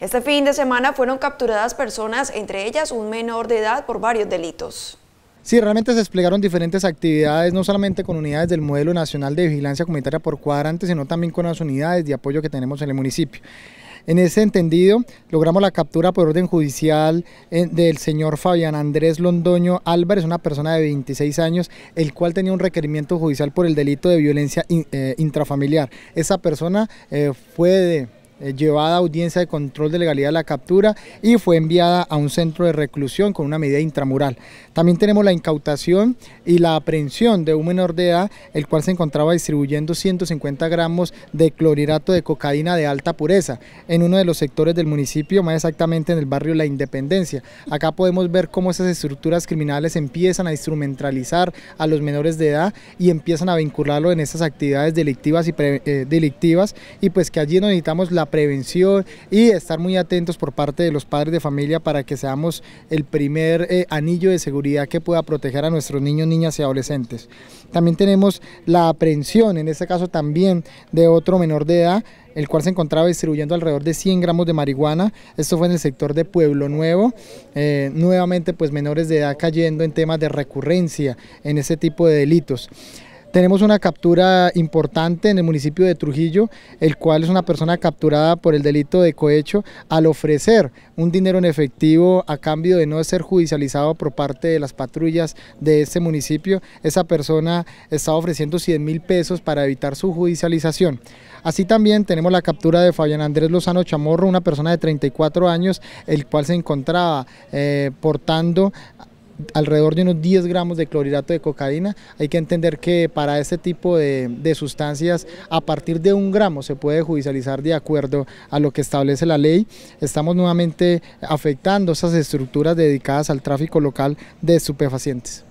Este fin de semana fueron capturadas personas, entre ellas un menor de edad, por varios delitos. Sí, realmente se desplegaron diferentes actividades, no solamente con unidades del Modelo Nacional de Vigilancia Comunitaria por Cuadrante, sino también con las unidades de apoyo que tenemos en el municipio. En ese entendido, logramos la captura por orden judicial eh, del señor Fabián Andrés Londoño Álvarez, una persona de 26 años, el cual tenía un requerimiento judicial por el delito de violencia eh, intrafamiliar. Esa persona eh, fue de eh, llevada a audiencia de control de legalidad de la captura y fue enviada a un centro de reclusión con una medida intramural. También tenemos la incautación y la aprehensión de un menor de edad, el cual se encontraba distribuyendo 150 gramos de clorhidrato de cocaína de alta pureza en uno de los sectores del municipio, más exactamente en el barrio La Independencia. Acá podemos ver cómo esas estructuras criminales empiezan a instrumentalizar a los menores de edad y empiezan a vincularlo en esas actividades delictivas y, eh, delictivas y pues que allí necesitamos la prevención y estar muy atentos por parte de los padres de familia para que seamos el primer eh, anillo de seguridad que pueda proteger a nuestros niños, niñas y adolescentes. También tenemos la aprehensión, en este caso también de otro menor de edad, el cual se encontraba distribuyendo alrededor de 100 gramos de marihuana. Esto fue en el sector de Pueblo Nuevo. Eh, nuevamente, pues menores de edad cayendo en temas de recurrencia en ese tipo de delitos. Tenemos una captura importante en el municipio de Trujillo, el cual es una persona capturada por el delito de cohecho al ofrecer un dinero en efectivo a cambio de no ser judicializado por parte de las patrullas de este municipio. Esa persona está ofreciendo 100 mil pesos para evitar su judicialización. Así también tenemos la captura de Fabián Andrés Lozano Chamorro, una persona de 34 años, el cual se encontraba eh, portando alrededor de unos 10 gramos de clorhidrato de cocaína. Hay que entender que para este tipo de, de, sustancias a partir de un gramo se puede judicializar de acuerdo a lo que establece la ley. Estamos nuevamente afectando esas estructuras dedicadas al tráfico local de estupefacientes.